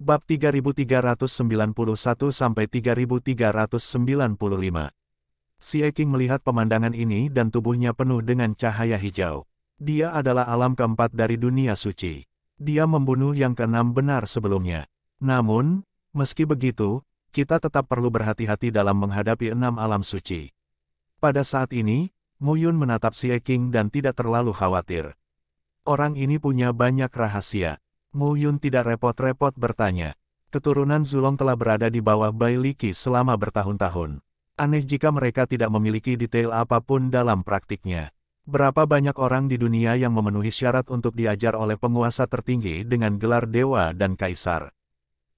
Bab 3391 sampai 3395. Si Eking melihat pemandangan ini dan tubuhnya penuh dengan cahaya hijau. Dia adalah alam keempat dari dunia suci. Dia membunuh yang keenam benar sebelumnya. Namun, meski begitu, kita tetap perlu berhati-hati dalam menghadapi enam alam suci. Pada saat ini, Yun menatap si Eking dan tidak terlalu khawatir. Orang ini punya banyak rahasia. Mu Yun tidak repot-repot bertanya. Keturunan Zulong telah berada di bawah Bai Liki selama bertahun-tahun. Aneh jika mereka tidak memiliki detail apapun dalam praktiknya. Berapa banyak orang di dunia yang memenuhi syarat untuk diajar oleh penguasa tertinggi dengan gelar dewa dan kaisar.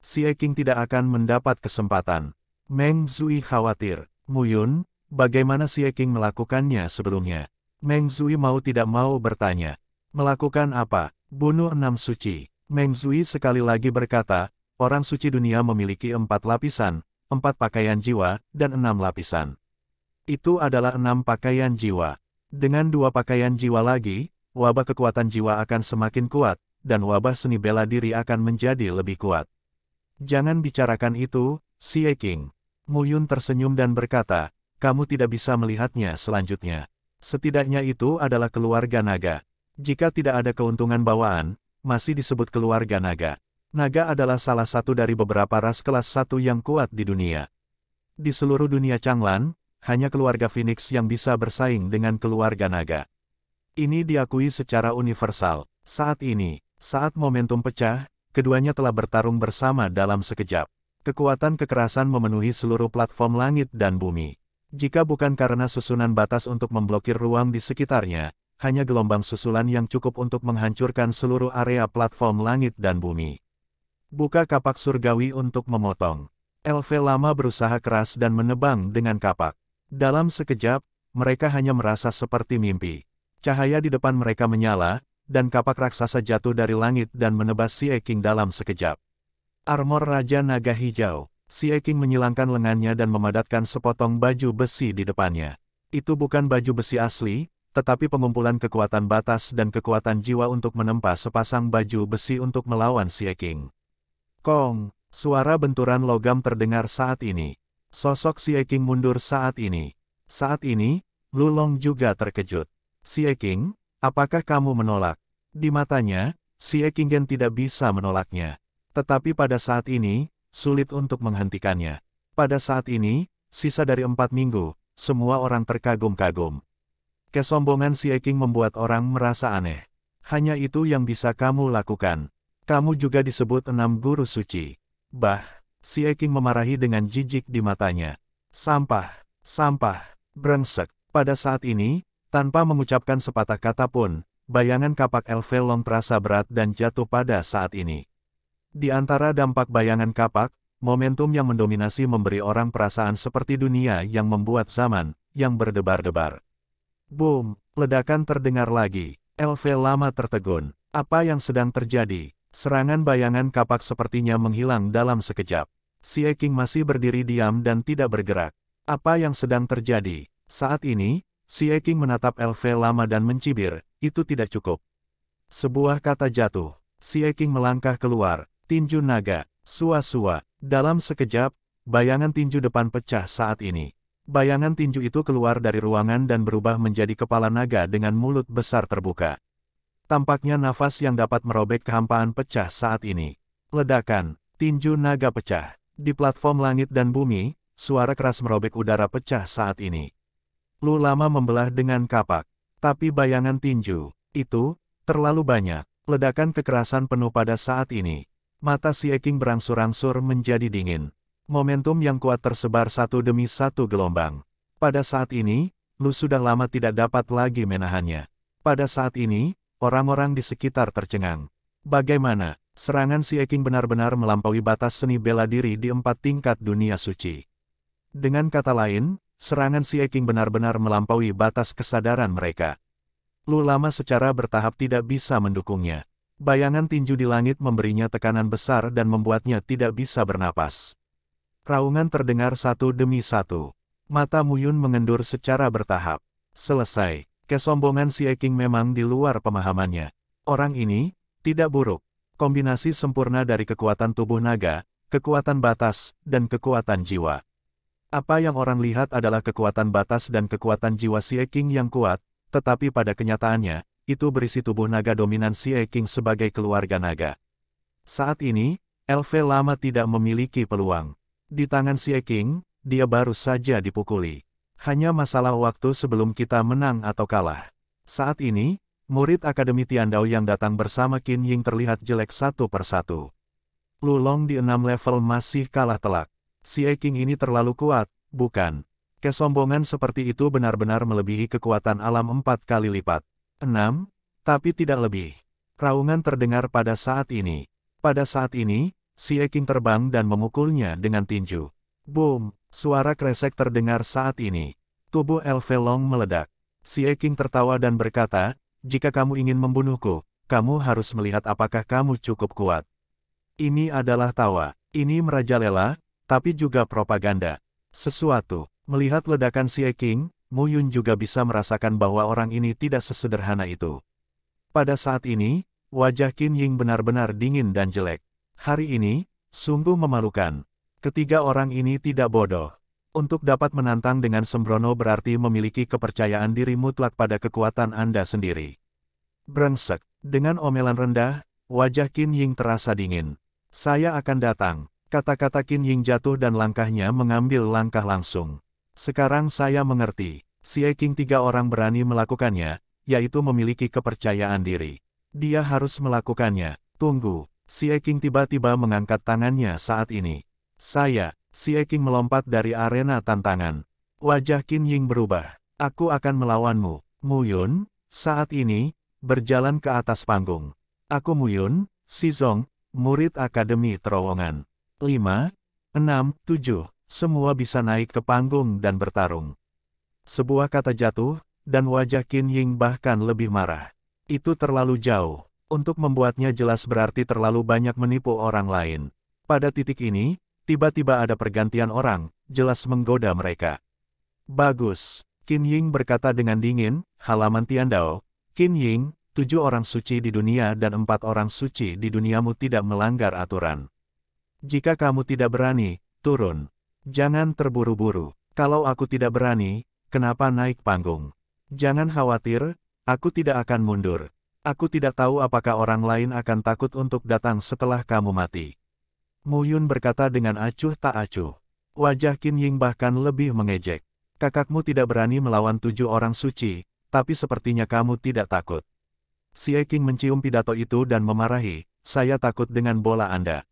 Si Eking tidak akan mendapat kesempatan. Meng Zui khawatir. Muyun, bagaimana Si Eking melakukannya sebelumnya? Meng Zui mau tidak mau bertanya. Melakukan apa? Bunuh enam suci. Meng Zui sekali lagi berkata, orang suci dunia memiliki empat lapisan, empat pakaian jiwa, dan enam lapisan. Itu adalah enam pakaian jiwa. Dengan dua pakaian jiwa lagi, wabah kekuatan jiwa akan semakin kuat, dan wabah seni bela diri akan menjadi lebih kuat. Jangan bicarakan itu, Si King. Muyun tersenyum dan berkata, kamu tidak bisa melihatnya selanjutnya. Setidaknya itu adalah keluarga naga. Jika tidak ada keuntungan bawaan, masih disebut keluarga naga. Naga adalah salah satu dari beberapa ras kelas satu yang kuat di dunia. Di seluruh dunia Changlan, hanya keluarga Phoenix yang bisa bersaing dengan keluarga naga. Ini diakui secara universal. Saat ini, saat momentum pecah, keduanya telah bertarung bersama dalam sekejap. Kekuatan kekerasan memenuhi seluruh platform langit dan bumi. Jika bukan karena susunan batas untuk memblokir ruang di sekitarnya, hanya gelombang susulan yang cukup untuk menghancurkan seluruh area platform langit dan bumi. Buka kapak surgawi untuk memotong. LV lama berusaha keras dan menebang dengan kapak. Dalam sekejap, mereka hanya merasa seperti mimpi. Cahaya di depan mereka menyala, dan kapak raksasa jatuh dari langit dan menebas si Eking dalam sekejap. Armor Raja Naga Hijau, si Eking menyilangkan lengannya dan memadatkan sepotong baju besi di depannya. Itu bukan baju besi asli, tetapi pengumpulan kekuatan batas dan kekuatan jiwa untuk menempa sepasang baju besi untuk melawan Si Eking Kong, suara benturan logam terdengar saat ini. Sosok Si Eking mundur saat ini. Saat ini, Lulong juga terkejut. Si Eking, apakah kamu menolak? Di matanya, Si Siekingen tidak bisa menolaknya. Tetapi pada saat ini, sulit untuk menghentikannya. Pada saat ini, sisa dari empat minggu, semua orang terkagum-kagum. Kesombongan si Eking membuat orang merasa aneh. Hanya itu yang bisa kamu lakukan. Kamu juga disebut enam guru suci. Bah, si Eking memarahi dengan jijik di matanya. Sampah, sampah, brengsek. Pada saat ini, tanpa mengucapkan sepatah kata pun, bayangan kapak Elvelong terasa berat dan jatuh pada saat ini. Di antara dampak bayangan kapak, momentum yang mendominasi memberi orang perasaan seperti dunia yang membuat zaman, yang berdebar-debar. Boom, ledakan terdengar lagi. LV lama tertegun. Apa yang sedang terjadi? Serangan bayangan kapak sepertinya menghilang dalam sekejap. Si Eking masih berdiri diam dan tidak bergerak. Apa yang sedang terjadi? Saat ini, Si Eking menatap LV lama dan mencibir, itu tidak cukup. Sebuah kata jatuh. Si Eking melangkah keluar, tinju naga, sua-sua. Dalam sekejap, bayangan tinju depan pecah saat ini. Bayangan tinju itu keluar dari ruangan dan berubah menjadi kepala naga dengan mulut besar terbuka. Tampaknya nafas yang dapat merobek kehampaan pecah saat ini. Ledakan, tinju naga pecah. Di platform langit dan bumi, suara keras merobek udara pecah saat ini. Lu lama membelah dengan kapak. Tapi bayangan tinju, itu, terlalu banyak. Ledakan kekerasan penuh pada saat ini. Mata si Eking berangsur-angsur menjadi dingin. Momentum yang kuat tersebar satu demi satu gelombang. Pada saat ini, Lu sudah lama tidak dapat lagi menahannya. Pada saat ini, orang-orang di sekitar tercengang. Bagaimana, serangan si Eking benar-benar melampaui batas seni bela diri di empat tingkat dunia suci. Dengan kata lain, serangan si Eking benar-benar melampaui batas kesadaran mereka. Lu lama secara bertahap tidak bisa mendukungnya. Bayangan tinju di langit memberinya tekanan besar dan membuatnya tidak bisa bernapas. Raungan terdengar satu demi satu. Mata Muyun mengendur secara bertahap. Selesai. Kesombongan si Eking memang di luar pemahamannya. Orang ini, tidak buruk. Kombinasi sempurna dari kekuatan tubuh naga, kekuatan batas, dan kekuatan jiwa. Apa yang orang lihat adalah kekuatan batas dan kekuatan jiwa si Eking yang kuat, tetapi pada kenyataannya, itu berisi tubuh naga dominan si Eking sebagai keluarga naga. Saat ini, Elve lama tidak memiliki peluang. Di tangan Xie King, dia baru saja dipukuli. Hanya masalah waktu sebelum kita menang atau kalah. Saat ini, murid Akademi Tiandao yang datang bersama Qin Ying terlihat jelek satu persatu. Lu Long di enam level masih kalah telak. Xie King ini terlalu kuat, bukan? Kesombongan seperti itu benar-benar melebihi kekuatan alam empat kali lipat. Enam, Tapi tidak lebih. Raungan terdengar pada saat ini. Pada saat ini, si Eking terbang dan memukulnya dengan tinju. Boom! Suara kresek terdengar saat ini. Tubuh Elvelong meledak. Si Eking tertawa dan berkata, jika kamu ingin membunuhku, kamu harus melihat apakah kamu cukup kuat. Ini adalah tawa. Ini merajalela, tapi juga propaganda. Sesuatu. Melihat ledakan si Eking, Mu Yun juga bisa merasakan bahwa orang ini tidak sesederhana itu. Pada saat ini, wajah Qin Ying benar-benar dingin dan jelek. Hari ini, sungguh memalukan. Ketiga orang ini tidak bodoh. Untuk dapat menantang dengan sembrono berarti memiliki kepercayaan diri mutlak pada kekuatan Anda sendiri. Brengsek, dengan omelan rendah, wajah Qin Ying terasa dingin. Saya akan datang. Kata-kata Qin Ying jatuh dan langkahnya mengambil langkah langsung. Sekarang saya mengerti. Si King tiga orang berani melakukannya, yaitu memiliki kepercayaan diri. Dia harus melakukannya. Tunggu, Si Eking tiba-tiba mengangkat tangannya saat ini. Saya, si Eking melompat dari arena tantangan. Wajah Qin Ying berubah. Aku akan melawanmu. Mu Yun. saat ini, berjalan ke atas panggung. Aku Mu Yun, Si Zong, murid Akademi Terowongan. 5, 6, 7, semua bisa naik ke panggung dan bertarung. Sebuah kata jatuh, dan wajah Qin Ying bahkan lebih marah. Itu terlalu jauh untuk membuatnya jelas berarti terlalu banyak menipu orang lain. Pada titik ini, tiba-tiba ada pergantian orang, jelas menggoda mereka. Bagus, Qin Ying berkata dengan dingin, halaman Tian Dao, Qin Ying, tujuh orang suci di dunia dan empat orang suci di duniamu tidak melanggar aturan. Jika kamu tidak berani, turun. Jangan terburu-buru. Kalau aku tidak berani, kenapa naik panggung? Jangan khawatir, aku tidak akan mundur. Aku tidak tahu apakah orang lain akan takut untuk datang setelah kamu mati. Mu Yun berkata dengan acuh tak acuh. Wajah Qin Ying bahkan lebih mengejek. Kakakmu tidak berani melawan tujuh orang suci, tapi sepertinya kamu tidak takut. Si Eking mencium pidato itu dan memarahi, saya takut dengan bola Anda.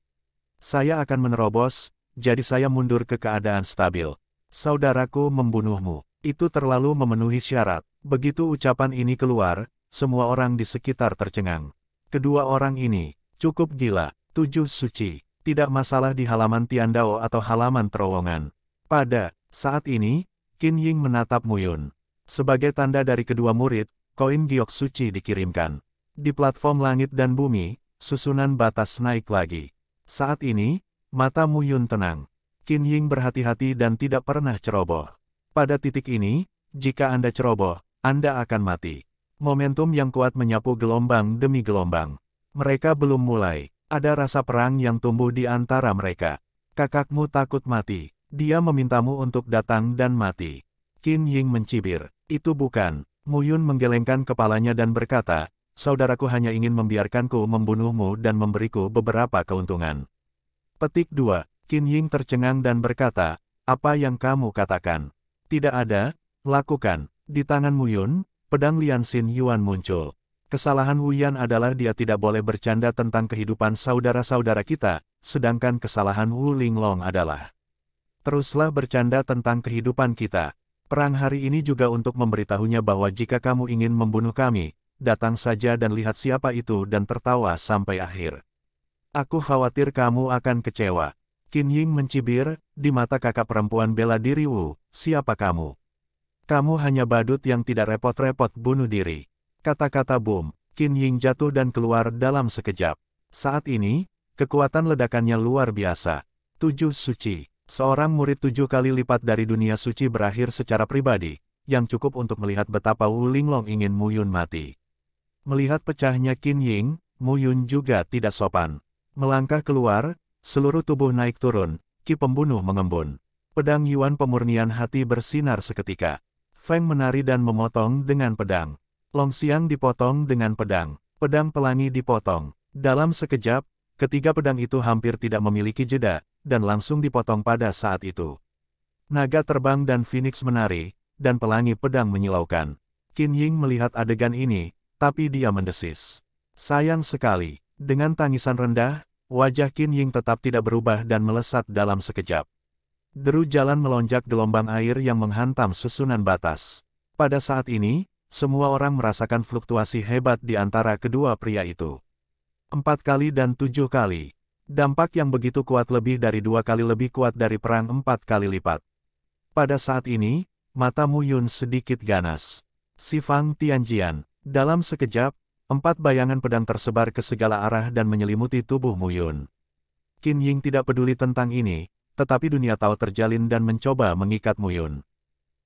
Saya akan menerobos, jadi saya mundur ke keadaan stabil. Saudaraku membunuhmu. Itu terlalu memenuhi syarat. Begitu ucapan ini keluar, semua orang di sekitar tercengang. Kedua orang ini, cukup gila, tujuh suci, tidak masalah di halaman Tiandao atau halaman terowongan. Pada saat ini, Qin Ying menatap Muyun. Sebagai tanda dari kedua murid, koin giok suci dikirimkan. Di platform langit dan bumi, susunan batas naik lagi. Saat ini, mata Muyun tenang. Qin Ying berhati-hati dan tidak pernah ceroboh. Pada titik ini, jika Anda ceroboh, Anda akan mati. Momentum yang kuat menyapu gelombang demi gelombang. Mereka belum mulai. Ada rasa perang yang tumbuh di antara mereka. Kakakmu takut mati. Dia memintamu untuk datang dan mati. Qin Ying mencibir. Itu bukan. Mu Yun menggelengkan kepalanya dan berkata, Saudaraku hanya ingin membiarkanku membunuhmu dan memberiku beberapa keuntungan. Petik 2. Qin Ying tercengang dan berkata, Apa yang kamu katakan? Tidak ada, lakukan. Di tangan Mu Yun pedang Lian Xin Yuan muncul. Kesalahan Wu Wuyan adalah dia tidak boleh bercanda tentang kehidupan saudara-saudara kita, sedangkan kesalahan Wu Linglong adalah teruslah bercanda tentang kehidupan kita. Perang hari ini juga untuk memberitahunya bahwa jika kamu ingin membunuh kami, datang saja dan lihat siapa itu dan tertawa sampai akhir. Aku khawatir kamu akan kecewa. Qin Ying mencibir, di mata kakak perempuan bela diri Wu, siapa kamu? Kamu hanya badut yang tidak repot-repot bunuh diri. Kata-kata boom, Qin Ying jatuh dan keluar dalam sekejap. Saat ini, kekuatan ledakannya luar biasa. Tujuh suci. Seorang murid tujuh kali lipat dari dunia suci berakhir secara pribadi, yang cukup untuk melihat betapa Wu Linglong ingin Mu Yun mati. Melihat pecahnya Qin Ying, Mu Yun juga tidak sopan. Melangkah keluar, seluruh tubuh naik turun, Ki pembunuh mengembun. Pedang Yuan pemurnian hati bersinar seketika. Feng menari dan memotong dengan pedang. Long Xiang dipotong dengan pedang. Pedang pelangi dipotong. Dalam sekejap, ketiga pedang itu hampir tidak memiliki jeda, dan langsung dipotong pada saat itu. Naga terbang dan Phoenix menari, dan pelangi pedang menyilaukan. Qin Ying melihat adegan ini, tapi dia mendesis. Sayang sekali, dengan tangisan rendah, wajah Qin Ying tetap tidak berubah dan melesat dalam sekejap. Deru jalan melonjak gelombang air yang menghantam susunan batas. Pada saat ini, semua orang merasakan fluktuasi hebat di antara kedua pria itu. Empat kali dan tujuh kali. Dampak yang begitu kuat lebih dari dua kali lebih kuat dari perang empat kali lipat. Pada saat ini, mata Mu Yun sedikit ganas. Si Fang Tianjian. Dalam sekejap, empat bayangan pedang tersebar ke segala arah dan menyelimuti tubuh Mu Yun. Qin Ying tidak peduli tentang ini, tetapi dunia Tao terjalin dan mencoba mengikat Muyun.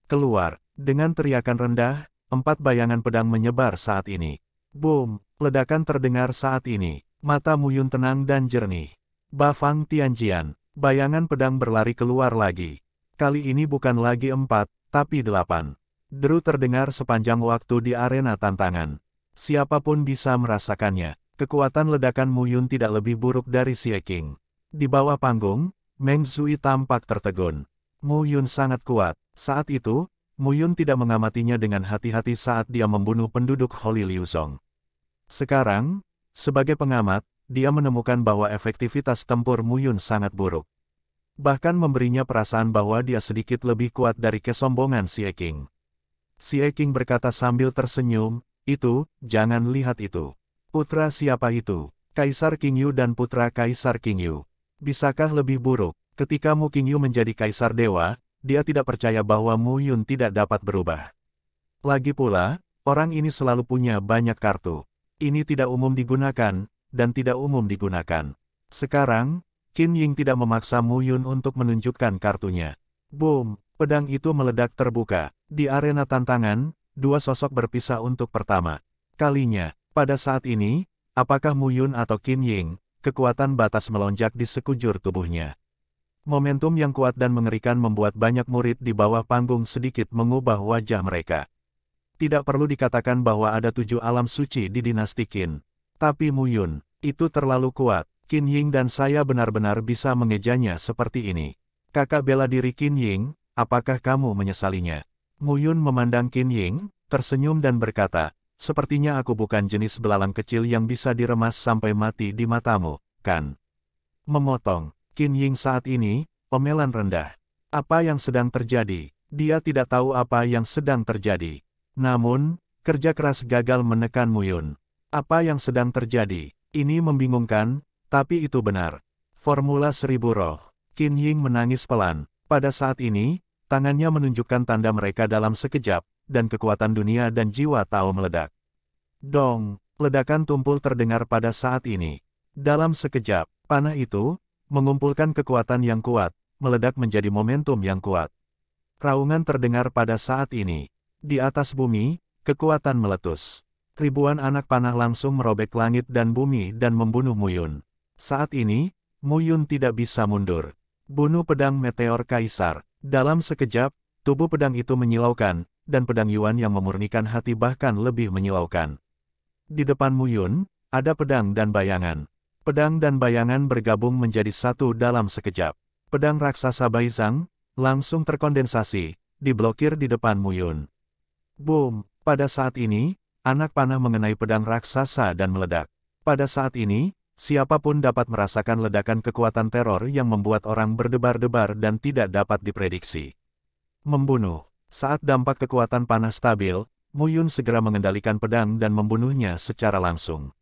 Keluar, dengan teriakan rendah, empat bayangan pedang menyebar saat ini. Boom, ledakan terdengar saat ini. Mata Muyun tenang dan jernih. Bafang Tianjian, bayangan pedang berlari keluar lagi. Kali ini bukan lagi empat, tapi delapan. Deru terdengar sepanjang waktu di arena tantangan. Siapapun bisa merasakannya. Kekuatan ledakan Muyun tidak lebih buruk dari Xie King. Di bawah panggung, Meng Zui tampak tertegun. Mu Yun sangat kuat. Saat itu, Mu Yun tidak mengamatinya dengan hati-hati saat dia membunuh penduduk Holy Liu Song. Sekarang, sebagai pengamat, dia menemukan bahwa efektivitas tempur Mu Yun sangat buruk. Bahkan memberinya perasaan bahwa dia sedikit lebih kuat dari kesombongan Si Eking. Si Eking berkata sambil tersenyum, itu, jangan lihat itu. Putra siapa itu? Kaisar King Yu dan putra Kaisar King Yu. Bisakah lebih buruk? Ketika Mu Qingyu menjadi kaisar dewa, dia tidak percaya bahwa Mu Yun tidak dapat berubah. Lagi pula, orang ini selalu punya banyak kartu. Ini tidak umum digunakan, dan tidak umum digunakan. Sekarang, Qin Ying tidak memaksa Mu Yun untuk menunjukkan kartunya. Boom, pedang itu meledak terbuka. Di arena tantangan, dua sosok berpisah untuk pertama. Kalinya, pada saat ini, apakah Mu Yun atau Qin Ying, kekuatan batas melonjak di sekujur tubuhnya. Momentum yang kuat dan mengerikan membuat banyak murid di bawah panggung sedikit mengubah wajah mereka. Tidak perlu dikatakan bahwa ada tujuh alam suci di dinasti Qin. Tapi Mu Yun, itu terlalu kuat. Qin Ying dan saya benar-benar bisa mengejanya seperti ini. Kakak bela diri Qin Ying, apakah kamu menyesalinya? Mu Yun memandang Qin Ying, tersenyum dan berkata, Sepertinya aku bukan jenis belalang kecil yang bisa diremas sampai mati di matamu, kan? Memotong, Qin Ying saat ini, pemelan rendah. Apa yang sedang terjadi? Dia tidak tahu apa yang sedang terjadi. Namun, kerja keras gagal menekan Muyun. Apa yang sedang terjadi? Ini membingungkan, tapi itu benar. Formula Seribu Roh. Qin Ying menangis pelan. Pada saat ini, tangannya menunjukkan tanda mereka dalam sekejap, dan kekuatan dunia dan jiwa Tao meledak. Dong, ledakan tumpul terdengar pada saat ini. Dalam sekejap, panah itu, mengumpulkan kekuatan yang kuat, meledak menjadi momentum yang kuat. Raungan terdengar pada saat ini. Di atas bumi, kekuatan meletus. Ribuan anak panah langsung merobek langit dan bumi dan membunuh Muyun. Saat ini, Muyun tidak bisa mundur. Bunuh pedang meteor kaisar. Dalam sekejap, tubuh pedang itu menyilaukan, dan pedang Yuan yang memurnikan hati bahkan lebih menyilaukan. Di depan Mu Yun ada pedang dan bayangan. Pedang dan bayangan bergabung menjadi satu dalam sekejap. Pedang raksasa Bai Zhang langsung terkondensasi, diblokir di depan Mu Yun. Boom! Pada saat ini, anak panah mengenai pedang raksasa dan meledak. Pada saat ini, siapapun dapat merasakan ledakan kekuatan teror yang membuat orang berdebar-debar dan tidak dapat diprediksi. Membunuh saat dampak kekuatan panas stabil, Muyun segera mengendalikan pedang dan membunuhnya secara langsung.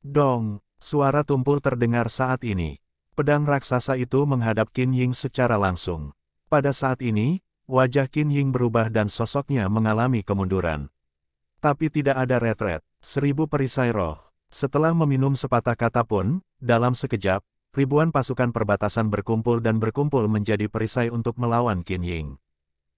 Dong, suara tumpul terdengar saat ini. Pedang raksasa itu menghadap Qin Ying secara langsung. Pada saat ini, wajah Qin Ying berubah dan sosoknya mengalami kemunduran. Tapi tidak ada retret, seribu perisai roh. Setelah meminum sepatah kata pun, dalam sekejap, ribuan pasukan perbatasan berkumpul dan berkumpul menjadi perisai untuk melawan Qin Ying.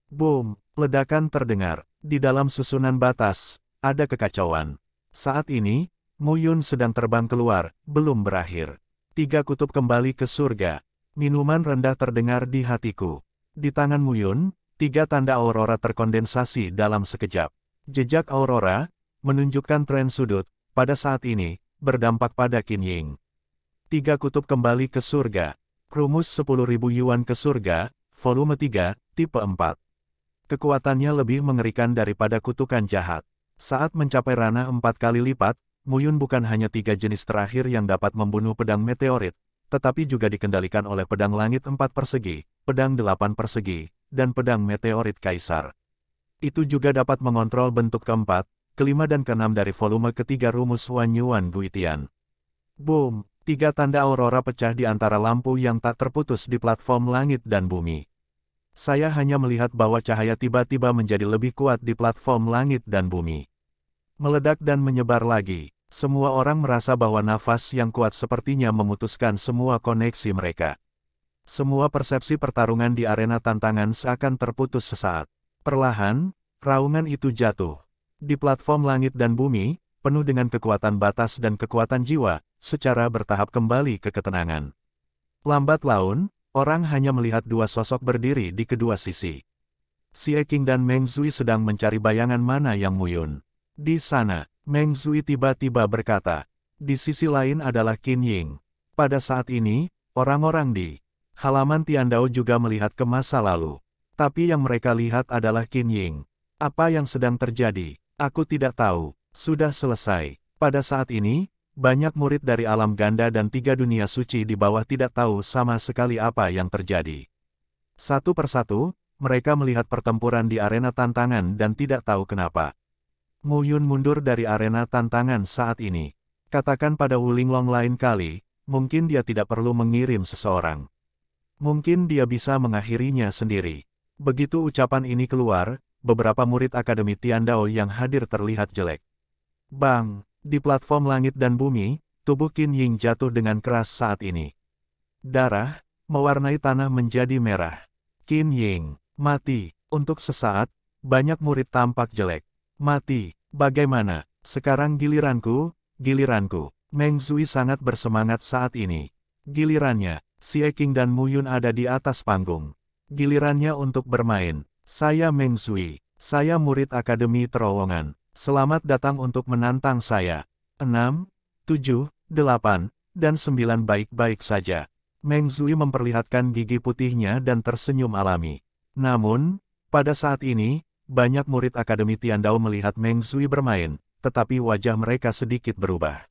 Boom! Ledakan terdengar. Di dalam susunan batas, ada kekacauan. Saat ini, Muyun sedang terbang keluar, belum berakhir. Tiga kutub kembali ke surga. Minuman rendah terdengar di hatiku. Di tangan Muyun, tiga tanda aurora terkondensasi dalam sekejap. Jejak aurora, menunjukkan tren sudut, pada saat ini, berdampak pada Qin Ying. Tiga kutub kembali ke surga. Rumus 10.000 yuan ke surga, volume 3, tipe 4. Kekuatannya lebih mengerikan daripada kutukan jahat. Saat mencapai ranah empat kali lipat, Muyun bukan hanya tiga jenis terakhir yang dapat membunuh pedang meteorit, tetapi juga dikendalikan oleh pedang langit empat persegi, pedang delapan persegi, dan pedang meteorit kaisar. Itu juga dapat mengontrol bentuk keempat, kelima dan keenam dari volume ketiga rumus Wan Yuan Guitian. Boom! Tiga tanda aurora pecah di antara lampu yang tak terputus di platform langit dan bumi. Saya hanya melihat bahwa cahaya tiba-tiba menjadi lebih kuat di platform langit dan bumi. Meledak dan menyebar lagi, semua orang merasa bahwa nafas yang kuat sepertinya memutuskan semua koneksi mereka. Semua persepsi pertarungan di arena tantangan seakan terputus sesaat. Perlahan, raungan itu jatuh. Di platform langit dan bumi, penuh dengan kekuatan batas dan kekuatan jiwa, secara bertahap kembali ke ketenangan. Lambat laun, Orang hanya melihat dua sosok berdiri di kedua sisi. Si Eking dan Meng Zui sedang mencari bayangan mana yang muyun. Di sana, Meng Zui tiba-tiba berkata, di sisi lain adalah Qin Ying. Pada saat ini, orang-orang di halaman Tian Dao juga melihat ke masa lalu. Tapi yang mereka lihat adalah Qin Ying. Apa yang sedang terjadi? Aku tidak tahu. Sudah selesai. Pada saat ini, banyak murid dari alam ganda dan tiga dunia suci di bawah tidak tahu sama sekali apa yang terjadi. Satu persatu, mereka melihat pertempuran di arena tantangan dan tidak tahu kenapa. Mu Yun mundur dari arena tantangan saat ini. Katakan pada Wulinglong lain kali, mungkin dia tidak perlu mengirim seseorang. Mungkin dia bisa mengakhirinya sendiri. Begitu ucapan ini keluar, beberapa murid Akademi Tian Dao yang hadir terlihat jelek. Bang! Di platform langit dan bumi, tubuh Qin Ying jatuh dengan keras saat ini. Darah, mewarnai tanah menjadi merah. Qin Ying, mati. Untuk sesaat, banyak murid tampak jelek. Mati, bagaimana? Sekarang giliranku, giliranku. Meng Zui sangat bersemangat saat ini. Gilirannya, Si King dan Mu Yun ada di atas panggung. Gilirannya untuk bermain. Saya Meng Zui, saya murid Akademi Terowongan. Selamat datang untuk menantang saya. 6, 7, 8, dan 9 baik-baik saja. Meng Zui memperlihatkan gigi putihnya dan tersenyum alami. Namun, pada saat ini, banyak murid Akademi Tiandao melihat Meng Zui bermain, tetapi wajah mereka sedikit berubah.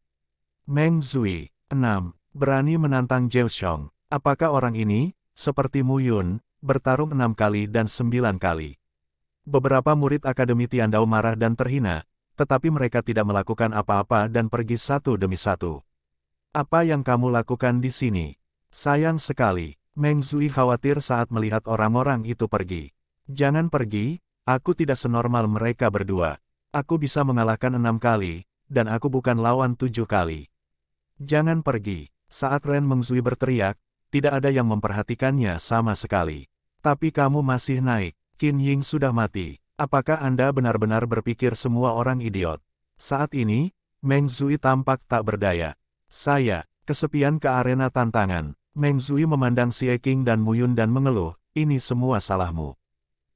Meng Zui, 6. Berani menantang Zhao Xiong. Apakah orang ini, seperti Mu Yun, bertarung enam kali dan sembilan kali? Beberapa murid Akademi Tiandao marah dan terhina, tetapi mereka tidak melakukan apa-apa dan pergi satu demi satu. Apa yang kamu lakukan di sini? Sayang sekali, Meng Zui khawatir saat melihat orang-orang itu pergi. Jangan pergi, aku tidak senormal mereka berdua. Aku bisa mengalahkan enam kali, dan aku bukan lawan tujuh kali. Jangan pergi, saat Ren Meng Zui berteriak, tidak ada yang memperhatikannya sama sekali. Tapi kamu masih naik. Qin Ying sudah mati. Apakah Anda benar-benar berpikir semua orang idiot? Saat ini, Meng Zui tampak tak berdaya. Saya, kesepian ke arena tantangan. Meng Zui memandang Xie King dan Mu Yun dan mengeluh, ini semua salahmu.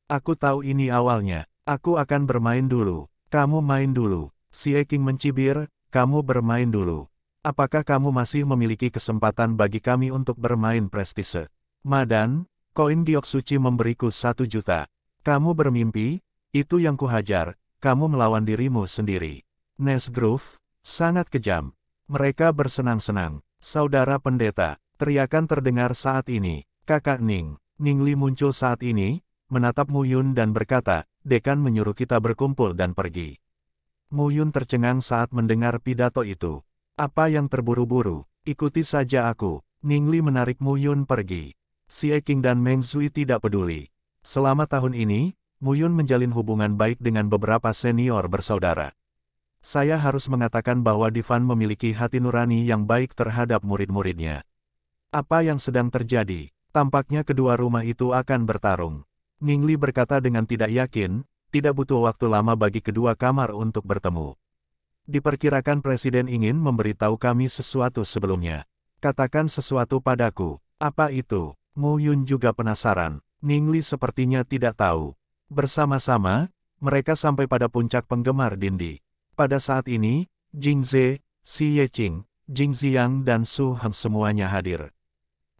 Aku tahu ini awalnya, aku akan bermain dulu. Kamu main dulu. Xie King mencibir, kamu bermain dulu. Apakah kamu masih memiliki kesempatan bagi kami untuk bermain prestise? Madan, Koin giok suci memberiku satu juta. Kamu bermimpi, itu yang kuhajar, kamu melawan dirimu sendiri. Nesgrove, sangat kejam. Mereka bersenang-senang. Saudara pendeta, teriakan terdengar saat ini. Kakak Ning, Ning Li muncul saat ini, menatap Muyun dan berkata, Dekan menyuruh kita berkumpul dan pergi. Muyun tercengang saat mendengar pidato itu. Apa yang terburu-buru, ikuti saja aku. Ning Li menarik Muyun pergi. Si Eking dan Meng Zui tidak peduli. Selama tahun ini, Muyun menjalin hubungan baik dengan beberapa senior bersaudara. Saya harus mengatakan bahwa Divan memiliki hati nurani yang baik terhadap murid-muridnya. Apa yang sedang terjadi? Tampaknya kedua rumah itu akan bertarung. Ning Li berkata dengan tidak yakin, tidak butuh waktu lama bagi kedua kamar untuk bertemu. Diperkirakan Presiden ingin memberitahu kami sesuatu sebelumnya. Katakan sesuatu padaku. Apa itu? Mo Yun juga penasaran, Ning Li sepertinya tidak tahu. Bersama-sama, mereka sampai pada puncak penggemar Dindi. Pada saat ini, Jing Ze, Si Ye Qing, Jing Ziyang dan Su Heng semuanya hadir.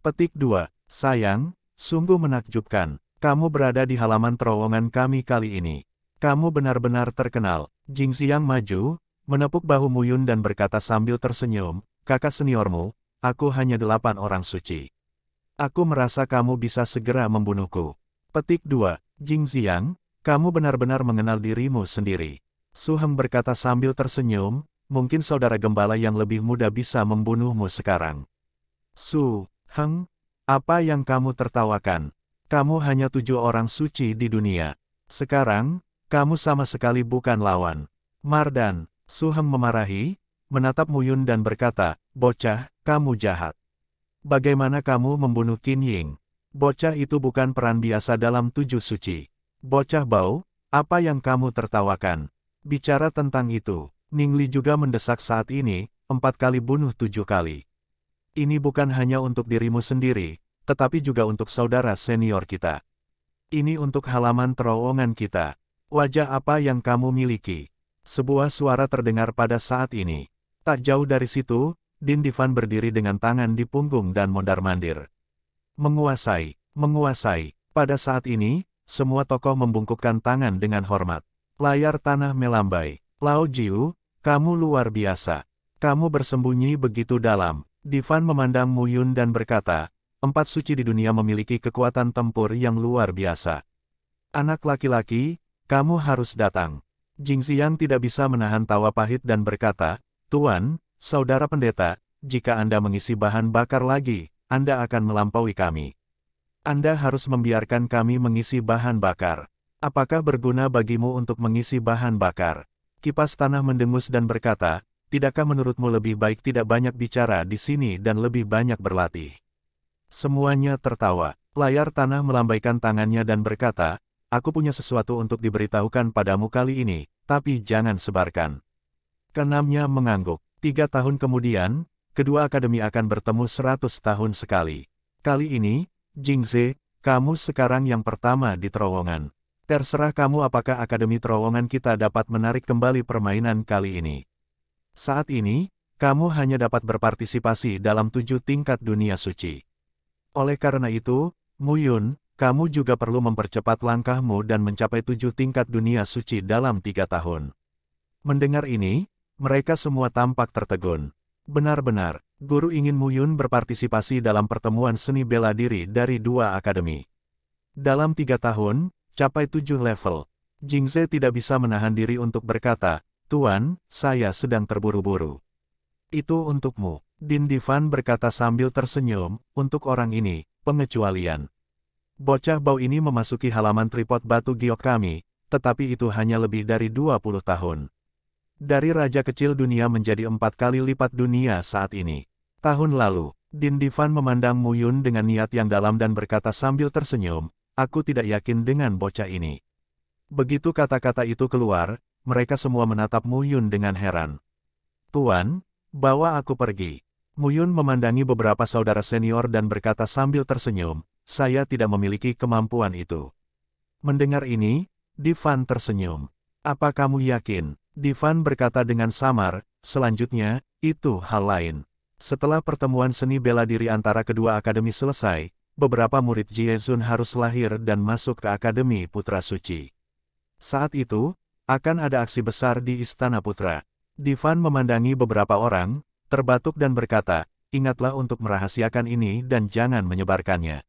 Petik 2. Sayang, sungguh menakjubkan. Kamu berada di halaman terowongan kami kali ini. Kamu benar-benar terkenal. Jing Ziyang maju, menepuk bahu Mu Yun dan berkata sambil tersenyum, kakak seniormu, aku hanya delapan orang suci. Aku merasa kamu bisa segera membunuhku. Petik 2. Jing Ziyang, kamu benar-benar mengenal dirimu sendiri. Su Heng berkata sambil tersenyum, mungkin saudara gembala yang lebih muda bisa membunuhmu sekarang. Su, Heng, apa yang kamu tertawakan? Kamu hanya tujuh orang suci di dunia. Sekarang, kamu sama sekali bukan lawan. Mardan, Su Heng memarahi, menatap Muyun dan berkata, Bocah, kamu jahat. Bagaimana kamu membunuh Qin Ying? Bocah itu bukan peran biasa dalam tujuh suci. Bocah bau, apa yang kamu tertawakan? Bicara tentang itu, Ning Li juga mendesak saat ini, empat kali bunuh tujuh kali. Ini bukan hanya untuk dirimu sendiri, tetapi juga untuk saudara senior kita. Ini untuk halaman terowongan kita. Wajah apa yang kamu miliki? Sebuah suara terdengar pada saat ini. Tak jauh dari situ, Din Divan berdiri dengan tangan di punggung dan mondar-mandir. Menguasai, menguasai. Pada saat ini, semua tokoh membungkukkan tangan dengan hormat. Layar tanah melambai. Lao Jiu, kamu luar biasa. Kamu bersembunyi begitu dalam. Divan memandang Muyun dan berkata, empat suci di dunia memiliki kekuatan tempur yang luar biasa. Anak laki-laki, kamu harus datang. Jing Xiang tidak bisa menahan tawa pahit dan berkata, Tuan, Saudara pendeta, jika Anda mengisi bahan bakar lagi, Anda akan melampaui kami. Anda harus membiarkan kami mengisi bahan bakar. Apakah berguna bagimu untuk mengisi bahan bakar? Kipas tanah mendengus dan berkata, Tidakkah menurutmu lebih baik tidak banyak bicara di sini dan lebih banyak berlatih? Semuanya tertawa. Layar tanah melambaikan tangannya dan berkata, Aku punya sesuatu untuk diberitahukan padamu kali ini, tapi jangan sebarkan. Kenamnya mengangguk. Tiga tahun kemudian, kedua akademi akan bertemu seratus tahun sekali. Kali ini, Jingze, kamu sekarang yang pertama di terowongan. Terserah kamu apakah akademi terowongan kita dapat menarik kembali permainan kali ini. Saat ini, kamu hanya dapat berpartisipasi dalam tujuh tingkat dunia suci. Oleh karena itu, Muyun, kamu juga perlu mempercepat langkahmu dan mencapai tujuh tingkat dunia suci dalam tiga tahun. Mendengar ini, mereka semua tampak tertegun. Benar-benar, guru ingin Muyun berpartisipasi dalam pertemuan seni bela diri dari dua akademi. Dalam tiga tahun, capai tujuh level. Jingze tidak bisa menahan diri untuk berkata, Tuan, saya sedang terburu-buru. Itu untukmu. Din Divan berkata sambil tersenyum, untuk orang ini, pengecualian. Bocah bau ini memasuki halaman tripod batu giok kami, tetapi itu hanya lebih dari 20 tahun dari raja kecil dunia menjadi empat kali lipat dunia saat ini. Tahun lalu, Din Divan memandang Muyun dengan niat yang dalam dan berkata sambil tersenyum, aku tidak yakin dengan bocah ini. Begitu kata-kata itu keluar, mereka semua menatap Muyun dengan heran. Tuan, bawa aku pergi. Muyun memandangi beberapa saudara senior dan berkata sambil tersenyum, saya tidak memiliki kemampuan itu. Mendengar ini, Divan tersenyum. Apa kamu yakin? Divan berkata dengan samar, selanjutnya, itu hal lain. Setelah pertemuan seni bela diri antara kedua akademi selesai, beberapa murid Jiezun harus lahir dan masuk ke Akademi Putra Suci. Saat itu, akan ada aksi besar di Istana Putra. Divan memandangi beberapa orang, terbatuk dan berkata, ingatlah untuk merahasiakan ini dan jangan menyebarkannya.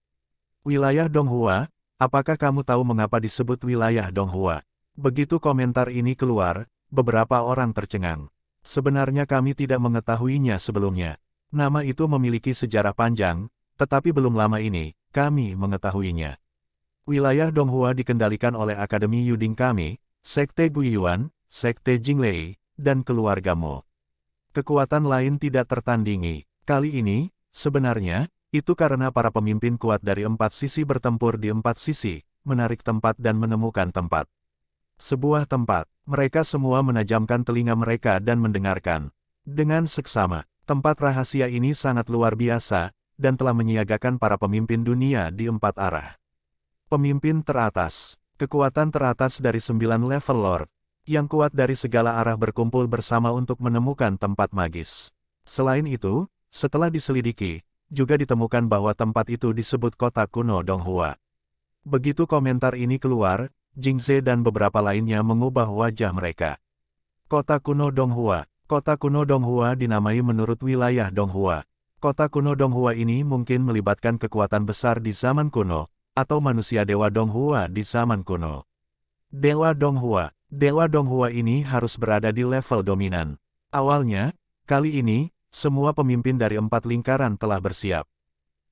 Wilayah Donghua, apakah kamu tahu mengapa disebut wilayah Donghua? Begitu komentar ini keluar, Beberapa orang tercengang. Sebenarnya kami tidak mengetahuinya sebelumnya. Nama itu memiliki sejarah panjang, tetapi belum lama ini, kami mengetahuinya. Wilayah Donghua dikendalikan oleh Akademi Yuding kami, Sekte Guiyuan, Sekte Jinglei, dan keluarga Mo. Kekuatan lain tidak tertandingi. Kali ini, sebenarnya, itu karena para pemimpin kuat dari empat sisi bertempur di empat sisi, menarik tempat dan menemukan tempat sebuah tempat. Mereka semua menajamkan telinga mereka dan mendengarkan. Dengan seksama, tempat rahasia ini sangat luar biasa, dan telah menyiagakan para pemimpin dunia di empat arah. Pemimpin teratas, kekuatan teratas dari sembilan level Lord, yang kuat dari segala arah berkumpul bersama untuk menemukan tempat magis. Selain itu, setelah diselidiki, juga ditemukan bahwa tempat itu disebut kota kuno Donghua. Begitu komentar ini keluar, Jingze dan beberapa lainnya mengubah wajah mereka. Kota kuno Donghua Kota kuno Donghua dinamai menurut wilayah Donghua. Kota kuno Donghua ini mungkin melibatkan kekuatan besar di zaman kuno, atau manusia Dewa Donghua di zaman kuno. Dewa Donghua Dewa Donghua ini harus berada di level dominan. Awalnya, kali ini, semua pemimpin dari empat lingkaran telah bersiap.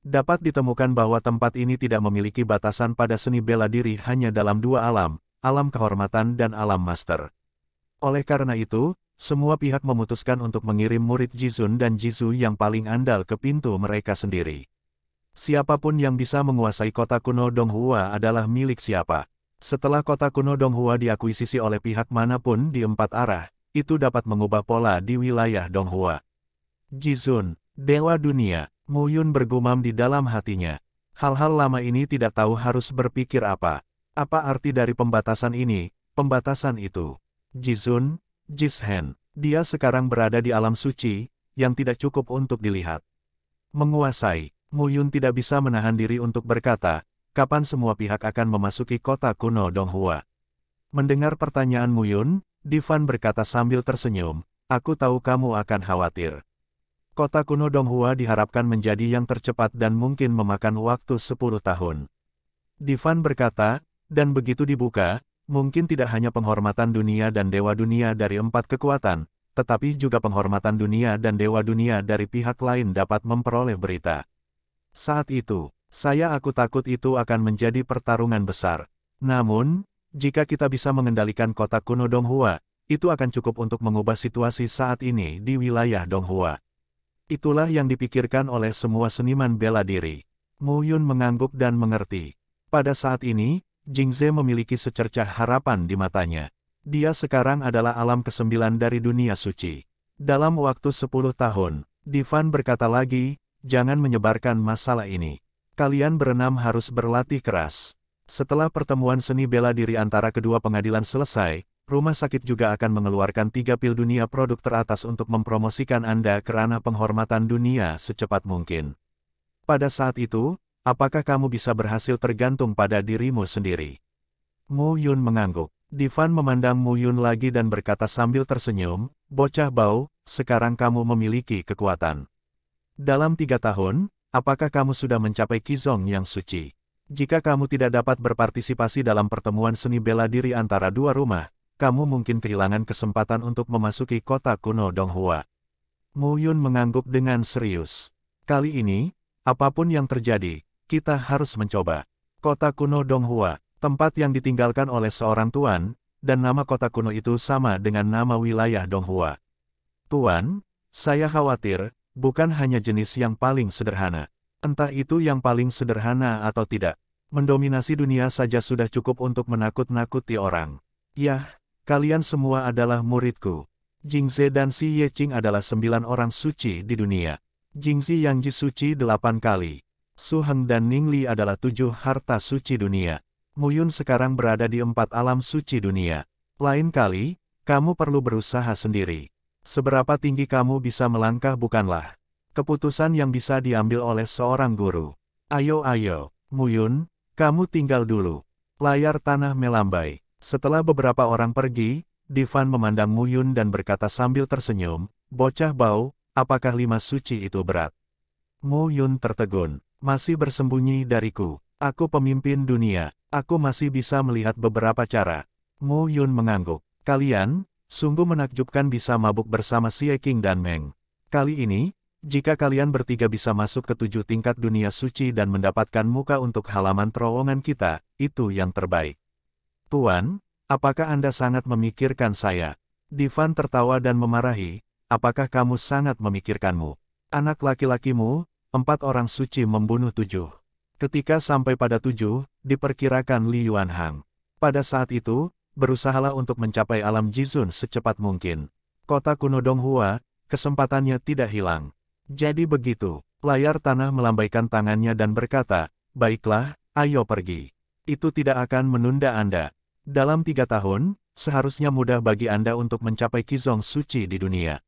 Dapat ditemukan bahwa tempat ini tidak memiliki batasan pada seni bela diri hanya dalam dua alam, alam kehormatan dan alam master. Oleh karena itu, semua pihak memutuskan untuk mengirim murid Jizun dan Jizu yang paling andal ke pintu mereka sendiri. Siapapun yang bisa menguasai kota kuno Donghua adalah milik siapa. Setelah kota kuno Donghua diakuisisi oleh pihak manapun di empat arah, itu dapat mengubah pola di wilayah Donghua. Jizun, Dewa Dunia Muyun bergumam di dalam hatinya. Hal-hal lama ini tidak tahu harus berpikir apa. Apa arti dari pembatasan ini, pembatasan itu. Jizun, Jishen, dia sekarang berada di alam suci, yang tidak cukup untuk dilihat. Menguasai, Muyun tidak bisa menahan diri untuk berkata, kapan semua pihak akan memasuki kota kuno Donghua. Mendengar pertanyaan Muyun, Divan berkata sambil tersenyum, aku tahu kamu akan khawatir. Kota kuno Donghua diharapkan menjadi yang tercepat dan mungkin memakan waktu 10 tahun. Divan berkata, dan begitu dibuka, mungkin tidak hanya penghormatan dunia dan dewa dunia dari empat kekuatan, tetapi juga penghormatan dunia dan dewa dunia dari pihak lain dapat memperoleh berita. Saat itu, saya aku takut itu akan menjadi pertarungan besar. Namun, jika kita bisa mengendalikan kota kuno Donghua, itu akan cukup untuk mengubah situasi saat ini di wilayah Donghua. Itulah yang dipikirkan oleh semua seniman bela diri. Mu Yun mengangguk dan mengerti. Pada saat ini, Jing Ze memiliki secercah harapan di matanya. Dia sekarang adalah alam kesembilan dari dunia suci. Dalam waktu 10 tahun, Divan berkata lagi, jangan menyebarkan masalah ini. Kalian berenam harus berlatih keras. Setelah pertemuan seni bela diri antara kedua pengadilan selesai, rumah sakit juga akan mengeluarkan tiga pil dunia produk teratas untuk mempromosikan Anda ke ranah penghormatan dunia secepat mungkin. Pada saat itu, apakah kamu bisa berhasil tergantung pada dirimu sendiri? Mu Yun mengangguk. Divan memandang Mu Yun lagi dan berkata sambil tersenyum, Bocah bau, sekarang kamu memiliki kekuatan. Dalam tiga tahun, apakah kamu sudah mencapai Kizong yang suci? Jika kamu tidak dapat berpartisipasi dalam pertemuan seni bela diri antara dua rumah, kamu mungkin kehilangan kesempatan untuk memasuki kota kuno Donghua. Mu Yun mengangguk dengan serius. Kali ini, apapun yang terjadi, kita harus mencoba. Kota kuno Donghua, tempat yang ditinggalkan oleh seorang tuan, dan nama kota kuno itu sama dengan nama wilayah Donghua. Tuan, saya khawatir, bukan hanya jenis yang paling sederhana. Entah itu yang paling sederhana atau tidak. Mendominasi dunia saja sudah cukup untuk menakut-nakuti orang. Yah, Kalian semua adalah muridku. Jingze dan Si Ye Qing adalah sembilan orang suci di dunia. Jingzi yang suci delapan kali. Su Heng dan Ning Li adalah tujuh harta suci dunia. Mu Yun sekarang berada di empat alam suci dunia. Lain kali, kamu perlu berusaha sendiri. Seberapa tinggi kamu bisa melangkah bukanlah keputusan yang bisa diambil oleh seorang guru. Ayo ayo, Mu Yun, kamu tinggal dulu. Layar tanah melambai. Setelah beberapa orang pergi, Divan memandang Mu Yun dan berkata sambil tersenyum, Bocah bau, apakah lima suci itu berat? Mu Yun tertegun, masih bersembunyi dariku. Aku pemimpin dunia, aku masih bisa melihat beberapa cara. Mu Yun mengangguk. Kalian, sungguh menakjubkan bisa mabuk bersama si King dan Meng. Kali ini, jika kalian bertiga bisa masuk ke tujuh tingkat dunia suci dan mendapatkan muka untuk halaman terowongan kita, itu yang terbaik. Tuan, apakah Anda sangat memikirkan saya? Divan tertawa dan memarahi, apakah kamu sangat memikirkanmu? Anak laki-lakimu, empat orang suci membunuh tujuh. Ketika sampai pada tujuh, diperkirakan Li Yuanhang. Pada saat itu, berusahalah untuk mencapai alam Jizun secepat mungkin. Kota kuno Donghua, kesempatannya tidak hilang. Jadi begitu, layar tanah melambaikan tangannya dan berkata, Baiklah, ayo pergi. Itu tidak akan menunda Anda. Dalam tiga tahun, seharusnya mudah bagi Anda untuk mencapai Kizong suci di dunia.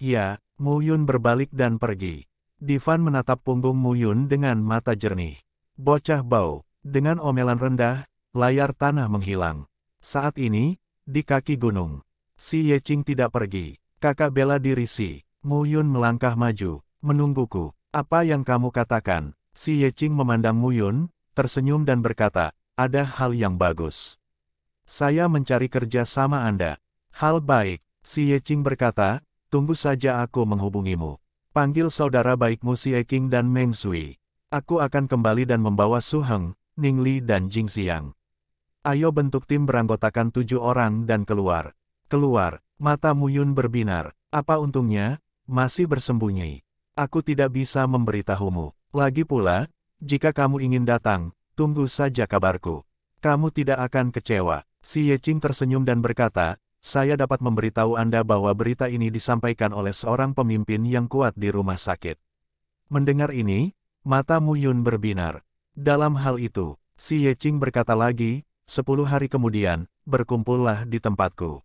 Ya, Mu Yun berbalik dan pergi. Divan menatap punggung Mu Yun dengan mata jernih. Bocah bau, dengan omelan rendah, layar tanah menghilang. Saat ini, di kaki gunung, si Ye Yeching tidak pergi. Kakak bela diri si, Mu Yun melangkah maju, menungguku. Apa yang kamu katakan? Si Ye Yeching memandang Mu Yun, tersenyum dan berkata, ada hal yang bagus. Saya mencari kerja sama Anda. Hal baik, si Ye Ching berkata, tunggu saja aku menghubungimu. Panggil saudara baikmu si Eking dan Meng Sui. Aku akan kembali dan membawa Su Heng, Ning Li dan Jing Xiang. Ayo bentuk tim beranggotakan tujuh orang dan keluar. Keluar, mata Mu Yun berbinar. Apa untungnya? Masih bersembunyi. Aku tidak bisa memberitahumu. Lagi pula, jika kamu ingin datang, tunggu saja kabarku. Kamu tidak akan kecewa. Si Ye Qing tersenyum dan berkata, saya dapat memberitahu Anda bahwa berita ini disampaikan oleh seorang pemimpin yang kuat di rumah sakit. Mendengar ini, mata Mu Yun berbinar. Dalam hal itu, si Ye Qing berkata lagi, sepuluh hari kemudian, berkumpullah di tempatku.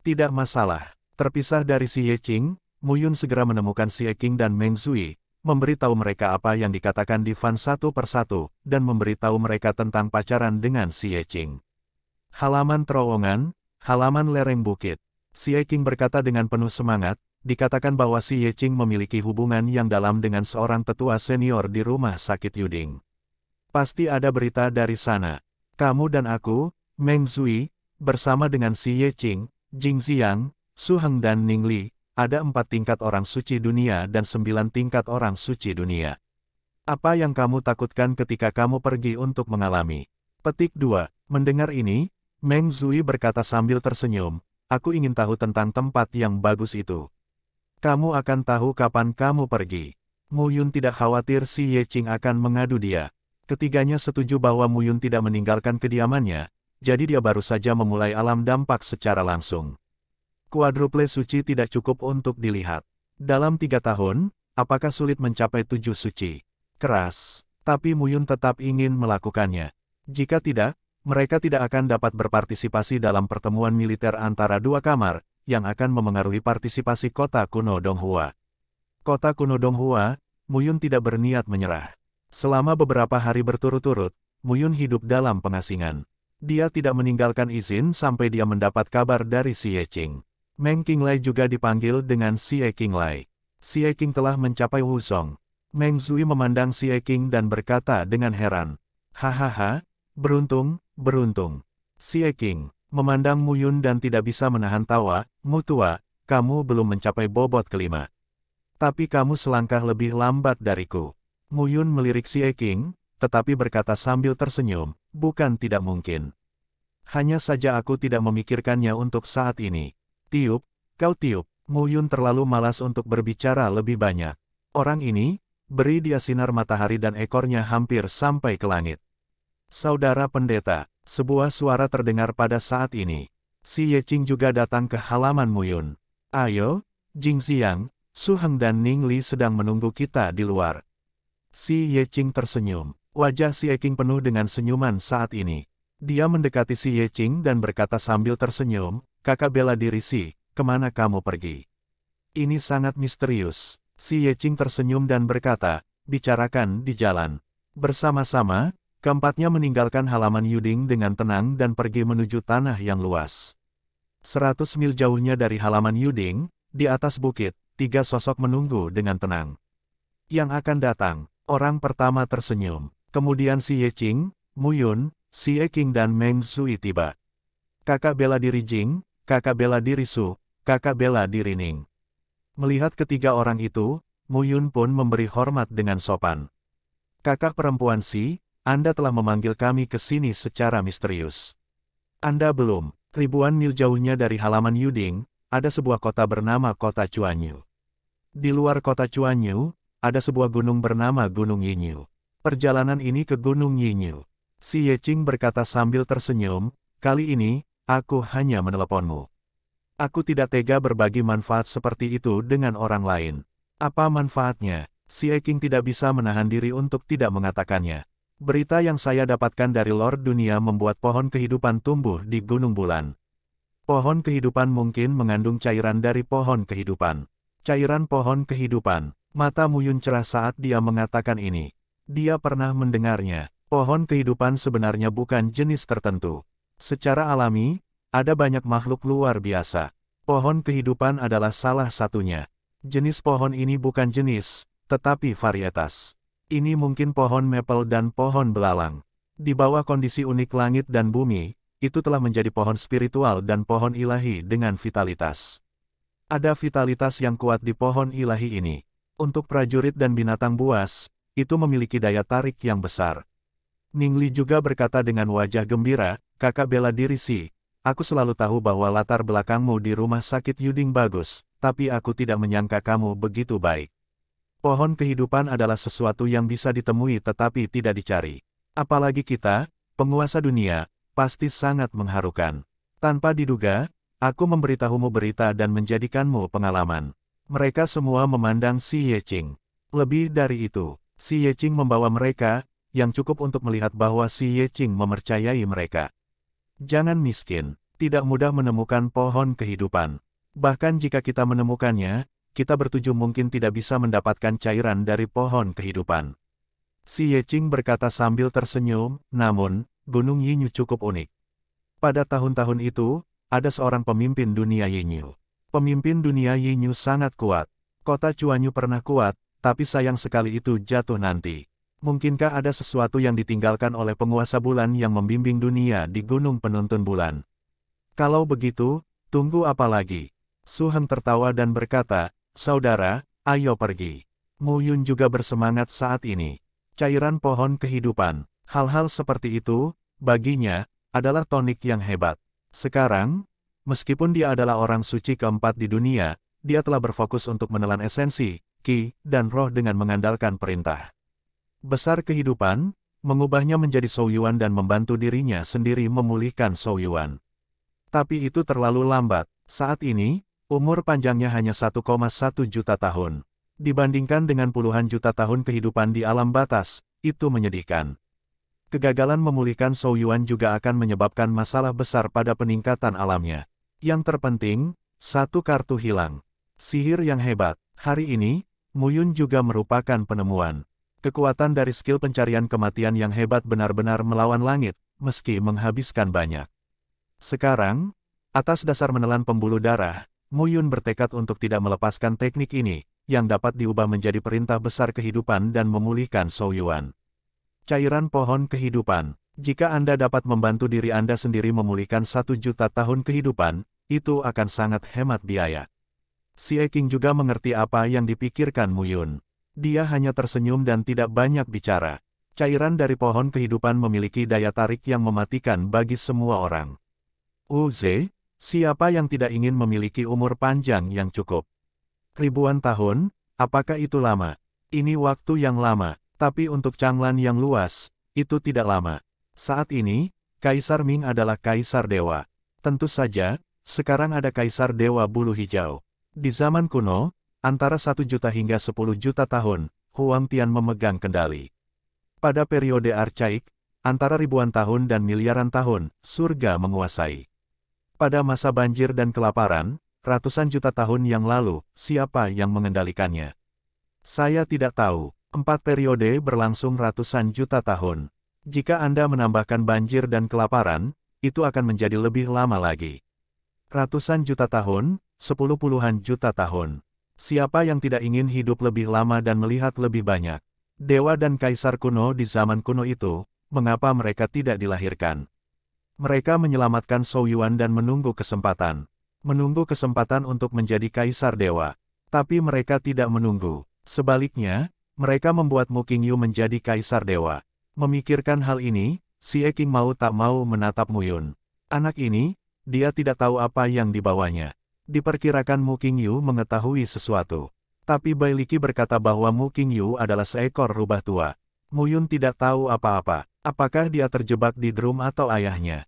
Tidak masalah, terpisah dari si Ye Qing, Mu Yun segera menemukan si Ye Qing dan Meng Zui, memberitahu mereka apa yang dikatakan di Fan satu persatu, dan memberitahu mereka tentang pacaran dengan si Ye Qing. Halaman terowongan, halaman lereng bukit. Si Eking berkata dengan penuh semangat, dikatakan bahwa si Ye Yeching memiliki hubungan yang dalam dengan seorang tetua senior di rumah sakit Yuding. Pasti ada berita dari sana. Kamu dan aku, Meng Zui, bersama dengan si Ye Yeching, Jing Xiang, Su Heng dan Ning Li, ada empat tingkat orang suci dunia dan sembilan tingkat orang suci dunia. Apa yang kamu takutkan ketika kamu pergi untuk mengalami? Petik 2. Mendengar ini, Meng Zui berkata sambil tersenyum, aku ingin tahu tentang tempat yang bagus itu. Kamu akan tahu kapan kamu pergi. Mu Yun tidak khawatir si Ye Qing akan mengadu dia. Ketiganya setuju bahwa Mu Yun tidak meninggalkan kediamannya, jadi dia baru saja memulai alam dampak secara langsung. Kuadruple suci tidak cukup untuk dilihat. Dalam tiga tahun, apakah sulit mencapai tujuh suci? Keras, tapi Mu Yun tetap ingin melakukannya. Jika tidak, mereka tidak akan dapat berpartisipasi dalam pertemuan militer antara dua kamar, yang akan memengaruhi partisipasi kota kuno Donghua. Kota kuno Donghua, Muyun tidak berniat menyerah. Selama beberapa hari berturut-turut, Muyun hidup dalam pengasingan. Dia tidak meninggalkan izin sampai dia mendapat kabar dari Xie Qing. Meng Qinglai juga dipanggil dengan Lai. Qinglai. Xie Qing telah mencapai Wuzong. Meng Zui memandang Xie Qing dan berkata dengan heran, Hahaha, Beruntung, beruntung. Si Eking memandang Muyun dan tidak bisa menahan tawa, Mutua, kamu belum mencapai bobot kelima. Tapi kamu selangkah lebih lambat dariku. Muyun melirik Si Eking, tetapi berkata sambil tersenyum, bukan tidak mungkin. Hanya saja aku tidak memikirkannya untuk saat ini. Tiup, kau tiup, Muyun terlalu malas untuk berbicara lebih banyak. Orang ini, beri dia sinar matahari dan ekornya hampir sampai ke langit. Saudara pendeta, sebuah suara terdengar pada saat ini. Si Ye Yeching juga datang ke halaman Muyun. Ayo, Jing Xiang, Su Heng dan Ning Li sedang menunggu kita di luar. Si Ye Yeching tersenyum. Wajah si Eking penuh dengan senyuman saat ini. Dia mendekati si Ye Yeching dan berkata sambil tersenyum, kakak bela diri si, kemana kamu pergi? Ini sangat misterius. Si Ye Yeching tersenyum dan berkata, bicarakan di jalan. Bersama-sama, Keempatnya meninggalkan halaman Yuding dengan tenang dan pergi menuju tanah yang luas. Seratus mil jauhnya dari halaman Yuding, di atas bukit, tiga sosok menunggu dengan tenang. Yang akan datang, orang pertama tersenyum. Kemudian si Ye Qing, Mu Yun, si Ye Qing dan Meng Sui tiba. Kakak bela diri Jing, kakak bela diri Su, kakak bela diri Ning. Melihat ketiga orang itu, Mu Yun pun memberi hormat dengan sopan. Kakak perempuan Si, anda telah memanggil kami ke sini secara misterius. Anda belum, ribuan mil jauhnya dari halaman Yuding, ada sebuah kota bernama Kota Chuanyu. Di luar kota Chuanyu, ada sebuah gunung bernama Gunung Yinyu. Perjalanan ini ke Gunung Yinyu. Si Ye Yeching berkata sambil tersenyum, kali ini, aku hanya meneleponmu. Aku tidak tega berbagi manfaat seperti itu dengan orang lain. Apa manfaatnya? Si Ye Qing tidak bisa menahan diri untuk tidak mengatakannya. Berita yang saya dapatkan dari Lord Dunia membuat pohon kehidupan tumbuh di Gunung Bulan. Pohon kehidupan mungkin mengandung cairan dari pohon kehidupan. Cairan pohon kehidupan. Mata Muyun cerah saat dia mengatakan ini. Dia pernah mendengarnya. Pohon kehidupan sebenarnya bukan jenis tertentu. Secara alami, ada banyak makhluk luar biasa. Pohon kehidupan adalah salah satunya. Jenis pohon ini bukan jenis, tetapi varietas. Ini mungkin pohon maple dan pohon belalang. Di bawah kondisi unik langit dan bumi, itu telah menjadi pohon spiritual dan pohon ilahi dengan vitalitas. Ada vitalitas yang kuat di pohon ilahi ini. Untuk prajurit dan binatang buas, itu memiliki daya tarik yang besar. Ningli juga berkata dengan wajah gembira, kakak bela diri si, aku selalu tahu bahwa latar belakangmu di rumah sakit Yuding bagus, tapi aku tidak menyangka kamu begitu baik. Pohon kehidupan adalah sesuatu yang bisa ditemui tetapi tidak dicari. Apalagi kita, penguasa dunia, pasti sangat mengharukan. Tanpa diduga, aku memberitahumu berita dan menjadikanmu pengalaman. Mereka semua memandang si Ye Ching. Lebih dari itu, si Ye Ching membawa mereka, yang cukup untuk melihat bahwa si Ye Ching memercayai mereka. Jangan miskin, tidak mudah menemukan pohon kehidupan. Bahkan jika kita menemukannya, kita bertujuh mungkin tidak bisa mendapatkan cairan dari pohon kehidupan. Si Ye Yeching berkata sambil tersenyum, namun, Gunung Yinyu cukup unik. Pada tahun-tahun itu, ada seorang pemimpin dunia Yinyu. Pemimpin dunia Yinyu sangat kuat. Kota Cuanyu pernah kuat, tapi sayang sekali itu jatuh nanti. Mungkinkah ada sesuatu yang ditinggalkan oleh penguasa bulan yang membimbing dunia di gunung penuntun bulan? Kalau begitu, tunggu apa lagi? Suhem tertawa dan berkata, Saudara, ayo pergi. Mu Yun juga bersemangat saat ini. Cairan pohon kehidupan, hal-hal seperti itu, baginya, adalah tonik yang hebat. Sekarang, meskipun dia adalah orang suci keempat di dunia, dia telah berfokus untuk menelan esensi, ki, dan roh dengan mengandalkan perintah. Besar kehidupan, mengubahnya menjadi Souyuan dan membantu dirinya sendiri memulihkan Souyuan. Tapi itu terlalu lambat. Saat ini, Umur panjangnya hanya 1,1 juta tahun. Dibandingkan dengan puluhan juta tahun kehidupan di alam batas, itu menyedihkan. Kegagalan memulihkan Shou Yuan juga akan menyebabkan masalah besar pada peningkatan alamnya. Yang terpenting, satu kartu hilang. Sihir yang hebat. Hari ini, Muyun juga merupakan penemuan. Kekuatan dari skill pencarian kematian yang hebat benar-benar melawan langit, meski menghabiskan banyak. Sekarang, atas dasar menelan pembuluh darah, Mu Yun bertekad untuk tidak melepaskan teknik ini, yang dapat diubah menjadi perintah besar kehidupan dan memulihkan Yuan. Cairan pohon kehidupan. Jika Anda dapat membantu diri Anda sendiri memulihkan satu juta tahun kehidupan, itu akan sangat hemat biaya. Si Eking juga mengerti apa yang dipikirkan Mu Yun. Dia hanya tersenyum dan tidak banyak bicara. Cairan dari pohon kehidupan memiliki daya tarik yang mematikan bagi semua orang. Uze, Siapa yang tidak ingin memiliki umur panjang yang cukup? Ribuan tahun, apakah itu lama? Ini waktu yang lama, tapi untuk Changlan yang luas, itu tidak lama. Saat ini, Kaisar Ming adalah Kaisar Dewa. Tentu saja, sekarang ada Kaisar Dewa Bulu Hijau. Di zaman kuno, antara 1 juta hingga 10 juta tahun, Huang Tian memegang kendali. Pada periode arcaik, antara ribuan tahun dan miliaran tahun, surga menguasai. Pada masa banjir dan kelaparan, ratusan juta tahun yang lalu, siapa yang mengendalikannya? Saya tidak tahu. Empat periode berlangsung ratusan juta tahun. Jika Anda menambahkan banjir dan kelaparan, itu akan menjadi lebih lama lagi. Ratusan juta tahun, sepuluh puluhan juta tahun. Siapa yang tidak ingin hidup lebih lama dan melihat lebih banyak? Dewa dan kaisar kuno di zaman kuno itu, mengapa mereka tidak dilahirkan? Mereka menyelamatkan Yuan dan menunggu kesempatan. Menunggu kesempatan untuk menjadi kaisar dewa. Tapi mereka tidak menunggu. Sebaliknya, mereka membuat Mu Qingyu menjadi kaisar dewa. Memikirkan hal ini, si Eking mau tak mau menatap Mu Yun. Anak ini, dia tidak tahu apa yang dibawanya. Diperkirakan Mu Qingyu mengetahui sesuatu. Tapi Bailiki berkata bahwa Mu Qingyu adalah seekor rubah tua. Mu Yun tidak tahu apa-apa. Apakah dia terjebak di drum atau ayahnya?